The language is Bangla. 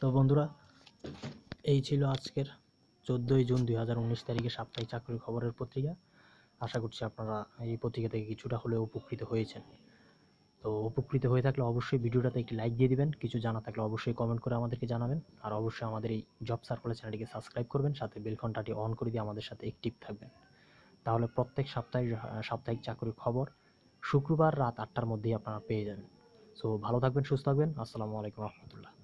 তো বন্ধুরা এই ছিল আজকের চোদ্দোই জুন দুই হাজার উনিশ তারিখে সাপ্তাহিক চাকরি খবরের পত্রিকা আশা করছি আপনারা এই পত্রিকা থেকে কিছুটা হলেও উপকৃত হয়েছেন তো উপকৃত হয়ে থাকলে অবশ্যই ভিডিওটাতে একটি লাইক দিয়ে দিবেন কিছু জানা থাকলে অবশ্যই কমেন্ট করে আমাদেরকে জানাবেন আর অবশ্যই আমাদের এই জব সার্কুলার চ্যানেলটিকে সাবস্ক্রাইব করবেন সাথে বেল ঘন্টাটি অন করে দিয়ে আমাদের সাথে অ্যাক্টিভ থাকবেন তাহলে প্রত্যেক সাপ্তাহিক সাপ্তাহিক চাকরির খবর শুক্রবার রাত আটটার মধ্যেই আপনারা পেয়ে যাবেন সো ভালো থাকবেন সুস্থ থাকবেন আসসালামু আলাইকুম রহমতুল্লাহ